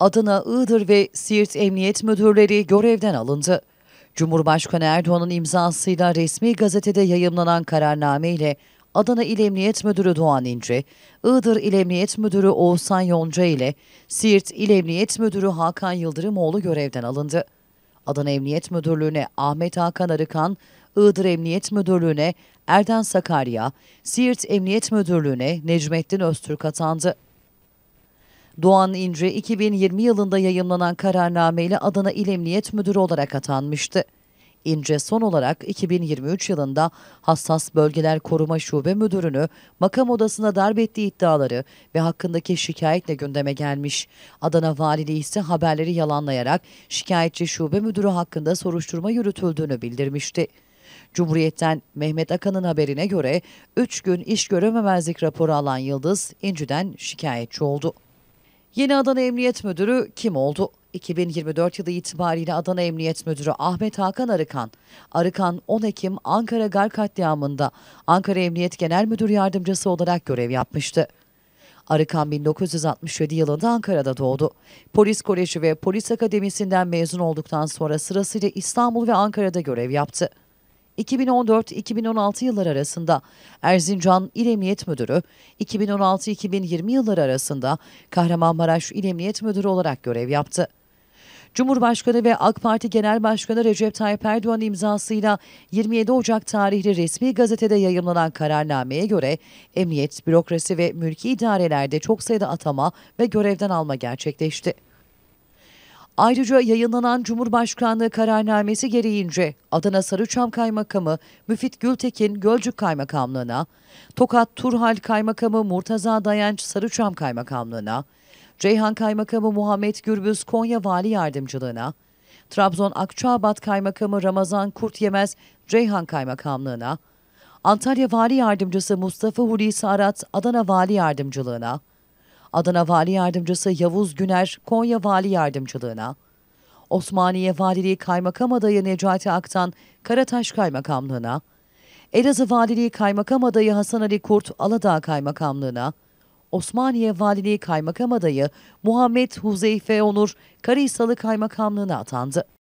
Adana, Iğdır ve Siirt Emniyet Müdürleri görevden alındı. Cumhurbaşkanı Erdoğan'ın imzasıyla resmi gazetede yayımlanan kararname ile Adana İl Emniyet Müdürü Doğan İnce, Iğdır İl Emniyet Müdürü Oğuzhan Yonca ile Siirt İl Emniyet Müdürü Hakan Yıldırımoğlu görevden alındı. Adana Emniyet Müdürlüğü'ne Ahmet Hakan Arıkan, Iğdır Emniyet Müdürlüğü'ne Erden Sakarya, Siirt Emniyet Müdürlüğü'ne Necmettin Öztürk atandı. Doğan İnce 2020 yılında yayımlanan kararnameyle Adana İl Emniyet Müdürü olarak atanmıştı. İnce son olarak 2023 yılında Hassas Bölgeler Koruma Şube Müdürünü makam odasına darp ettiği iddiaları ve hakkındaki şikayetle gündeme gelmiş. Adana Valiliği ise haberleri yalanlayarak şikayetçi şube müdürü hakkında soruşturma yürütüldüğünü bildirmişti. Cumhuriyet'ten Mehmet Akan'ın haberine göre 3 gün iş görememezlik raporu alan Yıldız İnci'den şikayetçi oldu. Yeni Adana Emniyet Müdürü kim oldu? 2024 yılı itibariyle Adana Emniyet Müdürü Ahmet Hakan Arıkan, Arıkan 10 Ekim Ankara Gar katliamında Ankara Emniyet Genel Müdür Yardımcısı olarak görev yapmıştı. Arıkan 1967 yılında Ankara'da doğdu. Polis Koleji ve Polis Akademisi'nden mezun olduktan sonra sırasıyla İstanbul ve Ankara'da görev yaptı. 2014-2016 yılları arasında Erzincan İl Emniyet Müdürü, 2016-2020 yılları arasında Kahramanmaraş İl Emniyet Müdürü olarak görev yaptı. Cumhurbaşkanı ve AK Parti Genel Başkanı Recep Tayyip Erdoğan imzasıyla 27 Ocak tarihli resmi gazetede yayımlanan kararnameye göre emniyet, bürokrasi ve mülki idarelerde çok sayıda atama ve görevden alma gerçekleşti. Ayrıca yayınlanan Cumhurbaşkanlığı kararnamesi gereğince Adana Sarıçam Kaymakamı Müfit Gültekin Gölcük Kaymakamlığına, Tokat Turhal Kaymakamı Murtaza Dayanç Sarıçam Kaymakamlığına, Ceyhan Kaymakamı Muhammed Gürbüz Konya Vali Yardımcılığına, Trabzon Akçaabat Kaymakamı Ramazan Kurt Yemez Ceyhan Kaymakamlığına, Antalya Vali Yardımcısı Mustafa Hulusi Arat Adana Vali Yardımcılığına, Adana Vali Yardımcısı Yavuz Güner Konya Vali Yardımcılığına, Osmaniye Valiliği Kaymakam Adayı Necati Aktan Karataş Kaymakamlığına, Elazığ Valiliği Kaymakam Adayı Hasan Ali Kurt Aladağ Kaymakamlığına, Osmaniye Valiliği Kaymakam Adayı Muhammed Huzeyfe Onur Karahisalı Kaymakamlığına atandı.